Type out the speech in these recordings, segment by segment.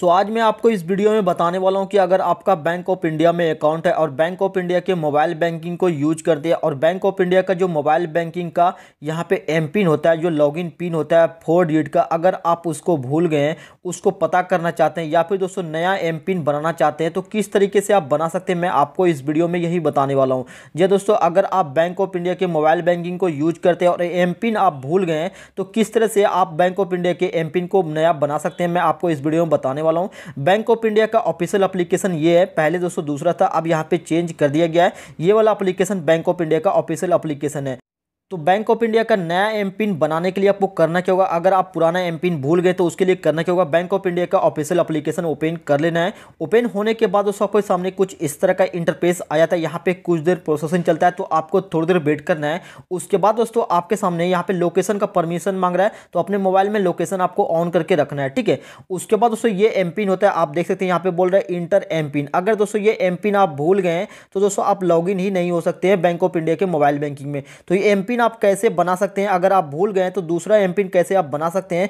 सो so, आज मैं आपको इस वीडियो में बताने वाला हूं कि अगर आपका बैंक ऑफ इंडिया में अकाउंट है और बैंक ऑफ इंडिया के मोबाइल बैंकिंग को यूज कर दिया और बैंक ऑफ इंडिया का जो मोबाइल बैंकिंग का यहां पे एम पिन होता है जो लॉगिन पिन होता है फोर डिजिट का अगर आप उसको भूल गए हैं उसको पता करना चाहते हैं या फिर दोस्तों नया एम पिन बनाना चाहते हैं तो किस तरीके से आप बना सकते हैं मैं आपको इस वीडियो में यही बताने वाला हूँ जी दोस्तों अगर आप बैंक ऑफ इंडिया के मोबाइल बैंकिंग को यूज करते हैं और एम पिन आप भूल गए हैं तो किस तरह से आप बैंक ऑफ इंडिया के एम पिन को नया बना सकते हैं मैं आपको इस वीडियो में बताने बताने वाला हूँ बैंक ऑफ इंडिया का ऑफिशियल अप्लीकेशन ये है पहले दोस्तों दूसरा था अब यहाँ पे चेंज कर दिया गया है ये वाला अप्लीकेशन बैंक ऑफ इंडिया का ऑफिशियल अप्लीकेशन है तो बैंक ऑफ इंडिया का नया एम पिन बनाने के लिए आपको करना क्या होगा अगर आप पुराना एम पिन भूल गए तो उसके लिए करना क्या होगा बैंक ऑफ इंडिया का ऑफिशियल एप्लीकेशन ओपन कर लेना है ओपन होने के बाद उसको सामने कुछ इस तरह का इंटरफेस आ जाता है यहाँ पे कुछ देर प्रोसेसिंग चलता है तो आपको थोड़ी देर वेट करना है उसके बाद दोस्तों आपके सामने यहाँ पे लोकेशन का परमिशन मांग रहा है तो अपने मोबाइल में लोकेशन आपको ऑन करके रखना है ठीक है उसके बाद दोस्तों ये एम पिन होता है आप देख सकते हैं यहाँ पे बोल रहे हैं इंटर एम पिन अगर दोस्तों ये एम पिन आप भूल गए तो दोस्तों आप लॉग ही नहीं हो सकते हैं बैंक ऑफ इंडिया के मोबाइल बैंकिंग में तो ये एम पिन आप कैसे बना सकते हैं अगर आप भूल गए तो दूसरा एम कैसे आप बना सकते हैं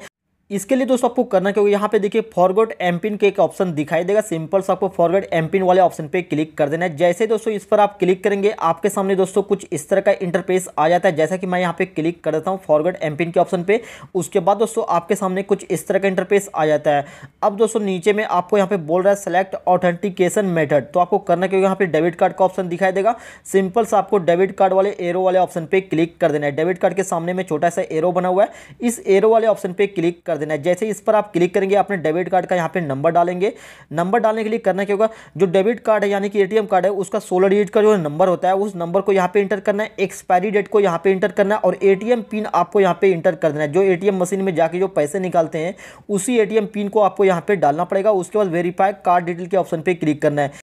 इसके लिए दोस्तों आपको करना क्योंकि यहाँ पे देखिए फॉरवर्ड एम पिन के एक ऑप्शन दिखाई देगा सिंपल सा आपको फॉरवर्ड एम पिन वाले ऑप्शन पे क्लिक कर देना है जैसे दोस्तों इस पर आप क्लिक करेंगे आपके सामने दोस्तों कुछ इस तरह का इंटरफेस आ जाता है जैसा कि मैं यहाँ पे क्लिक कर देता हूँ फॉरवर्ड एम पिन के ऑप्शन पे उसके बाद दोस्तों आपके सामने कुछ इस तरह का इंटरफेस आ जाता है अब दोस्तों नीचे में आपको यहाँ पे बोल रहा है सेलेक्ट ऑथेंटिकेशन मेथड तो आपको करना क्योंकि यहाँ पे डेबिट कार्ड का ऑप्शन दिखाई देगा सिंपल सा आपको डेबिट कार्ड वाले एरो वाले ऑप्शन पे क्लिक कर देना है डेबिट कार्ड के सामने में छोटा सा एरो बना हुआ है इस एरो वाले ऑप्शन पे क्लिक कर देना है जैसे इस पर आप क्लिक करेंगे अपने डेबिट कार्ड का यहाँ पे नंबर डालेंगे नंबर डालने के लिए करना क्या होगा जो डेबिट कार्ड है यानी कि एटीएम कार्ड है उसका सोलह डिजिट का जो नंबर होता है उस नंबर को यहाँ पे इंटर करना है एक्सपायरी डेट को यहाँ पे इंटर करना है और ए पिन आपको यहाँ पे इंटर कर देना है जो एटीएम मशीन में जाके जो पैसे निकालते हैं उसी एटीएम पिन को आपको यहाँ पे डालना पड़ेगा उसके बाद वेरीफाई कार्ड डिटेल के ऑप्शन पर क्लिक करना है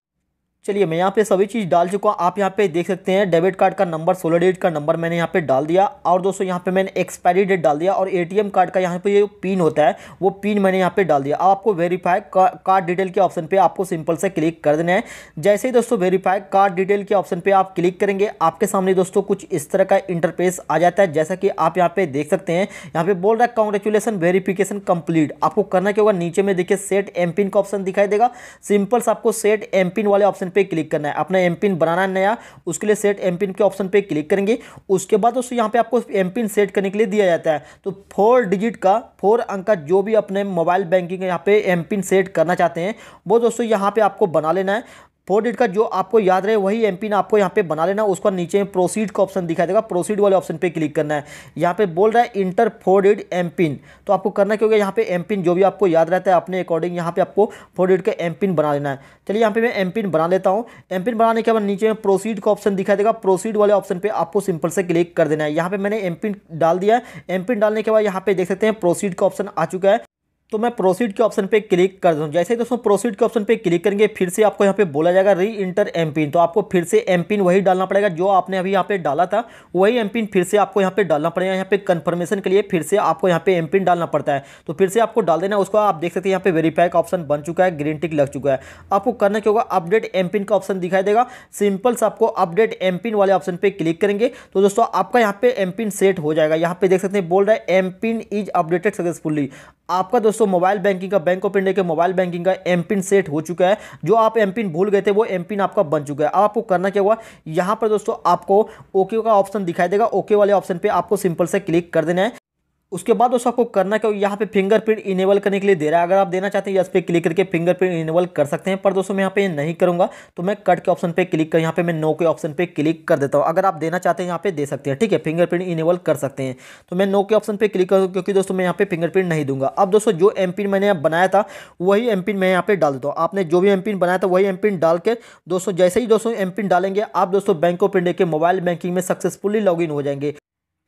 चलिए मैं यहाँ पे सभी चीज़ डाल चुका हूँ आप यहाँ पे देख सकते हैं डेबिट कार्ड का नंबर सोलह डिजिट का नंबर मैंने यहाँ पे डाल दिया और दोस्तों यहाँ पे मैंने एक्सपायरी डेट डाल दिया और एटीएम कार्ड का यहाँ पे ये पिन होता है वो पिन मैंने यहाँ पे डाल दिया अब आपको वेरीफाई कार्ड डिटेल के ऑप्शन पर आपको सिंपल से क्लिक कर देना है जैसे ही दोस्तों वेरीफाई कार्ड डिटेल के ऑप्शन पर आप क्लिक करेंगे आपके सामने दोस्तों कुछ इस तरह का इंटरफेस आ जाता है जैसा कि आप यहाँ पे देख सकते हैं यहाँ पे बोल रहा है कॉन्ग्रेचुलेसन वेरीफिकेशन कंप्लीट आपको करना क्या होगा नीचे में देखिए सेट एम का ऑप्शन दिखाई देगा सिंपल से आपको सेट एम वाले ऑप्शन ऑप्शन पे क्लिक करना है अपना एम पिन बनाना है नया उसके लिए सेट एम पिन के ऑप्शन पे क्लिक करेंगे उसके बाद दोस्तों यहाँ पे आपको एम पिन सेट करने के लिए दिया जाता है तो फोर डिजिट का फोर अंक का जो भी अपने मोबाइल बैंकिंग यहाँ पे एम पिन सेट करना चाहते हैं वो दोस्तों यहाँ पे आपको बना लेना है फोर डेट का जो आपको याद रहे वही एम पिन आपको यहाँ पे बना लेना उसका नीचे में प्रोसीड का ऑप्शन दिखाई देगा प्रोसीड वाले ऑप्शन पे क्लिक करना है यहाँ पे बोल रहा है इंटर फोर डेट एम पिन तो आपको करना क्योंकि यहाँ पे एम पिन जो भी आपको याद रहता है अपने अकॉर्डिंग यहाँ पे आपको फोर डेट का एम पिन बना लेना है चलिए यहाँ पे मैं एम पिन बना लेता हूँ एम पिन बनाने के बाद नीचे में प्रोसीड का ऑप्शन दिखाई देगा प्रोसीड वाले ऑप्शन पर आपको सिंपल से क्लिक कर देना है यहाँ पे मैंने एम पिन डाल दिया है एम पिन डालने के बाद यहाँ पे देख सकते हैं प्रोसीड का ऑप्शन आ चुका है तो मैं प्रोसीड के ऑप्शन पे क्लिक कर दूँ जैसे ही दोस्तों प्रोसीड के ऑप्शन पे क्लिक करेंगे फिर से आपको यहाँ पे बोला जाएगा री इंटर एम पिन तो आपको फिर से एम पिन वही डालना पड़ेगा जो आपने अभी यहाँ पे डाला था वही एम पिन फिर से आपको यहाँ पे डालना पड़ेगा यहाँ पे कंफर्मेशन के लिए फिर से आपको यहाँ पे एम पिन डालना पड़ता है तो फिर से आपको डाल देना उसको आप देख सकते हैं यहाँ पे वेरीफाई का ऑप्शन बन चुका है ग्रीन टिक लग चुका है आपको करना क्या होगा अपडेट एम पिन का ऑप्शन दिखाई देगा सिंपल से आपको अपडेट एम पिन वाले ऑप्शन पर क्लिक करेंगे तो दोस्तों आपका यहाँ पे एम पिन सेट हो जाएगा यहाँ पे देख सकते हैं बोल रहा है M pin is updated successfully आपका दोस्तों मोबाइल बैंकिंग का बैंक ऑफ इंडिया के मोबाइल बैंकिंग का एम पिन सेट हो चुका है जो आप एम पिन भूल गए थे वो एम पिन आपका बन चुका है अब आपको करना क्या हुआ यहाँ पर दोस्तों आपको ओके का ऑप्शन दिखाई देगा ओके वाले ऑप्शन पर आपको सिंपल से क्लिक कर देना है उसके बाद दोस्तों आपको करना क्या यहाँ पे फिंगरप्रिंट इनेबल करने के लिए दे रहा है अगर आप देना चाहते हैं इस पर क्लिक करके फिंगरप्रिंट इनेबल कर सकते हैं पर दोस्तों मैं यहाँ पे नहीं करूँगा तो मैं कट के ऑप्शन पे क्लिक कर यहाँ पे मैं नो के ऑप्शन पे क्लिक कर देता हूँ अगर आप देना चाहते हैं यहाँ पे दे सकते हैं ठीक है फिंगरप्रिंट इनेबल कर सकते हैं तो मैं नो के ऑप्शन पर क्लिक करूँ क्योंकि दोस्तों मैं यहाँ पे फिंगरप्रिंट नहीं दूंगा अब दोस्तों जो एम मैंने बनाया था वही एम मैं यहाँ पे डाल देता हूँ आपने जो भी एम बनाया था वही एम डाल के दोस्तों जैसे ही दोस्तों एम डालेंगे आप दोस्तों बैंक ऑफ इंडिया के मोबाइल बैंकिंग में सक्सेसफुली लॉग हो जाएंगे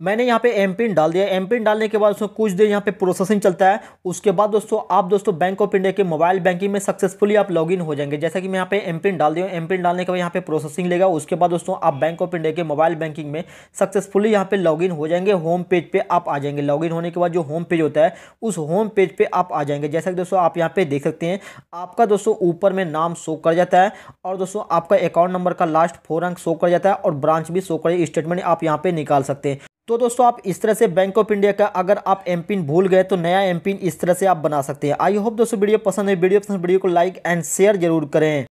मैंने यहाँ पे एम पिन डाल दिया एम पिन डालने के बाद उसमें कुछ देर यहाँ पे प्रोसेसिंग चलता है उसके बाद दोस्तों आप दोस्तों बैंक ऑफ इंडिया के मोबाइल बैंकिंग में सक्सेसफुली आप लॉगिन हो जाएंगे जैसा कि मैं यहाँ पे एम पिन डाल दिया एम पिन डालने के बाद यहाँ पे प्रोसेसिंग लेगा उसके बाद दोस्तों आप बैंक ऑफ इंडिया के मोबाइल बैंकिंग में सक्सेसफुली यहाँ पे लॉगिन हो जाएंगे होम पेज पर आप आ जाएंगे लॉगिन होने के बाद जो होम पेज होता है उस होम पेज पर आप आ जाएंगे जैसा कि दोस्तों आप यहाँ पे देख सकते हैं आपका दोस्तों ऊपर में नाम शो कर जाता है और दोस्तों आपका अकाउंट नंबर का लास्ट फोर अंक शो कर जाता है और ब्रांच भी शो कर स्टेटमेंट आप यहाँ पर निकाल सकते हैं तो दोस्तों आप इस तरह से बैंक ऑफ इंडिया का अगर आप एम पिन भूल गए तो नया एम पिन इस तरह से आप बना सकते हैं आई होप दोस्तों वीडियो पसंद है वीडियो पसंद वीडियो को लाइक एंड शेयर जरूर करें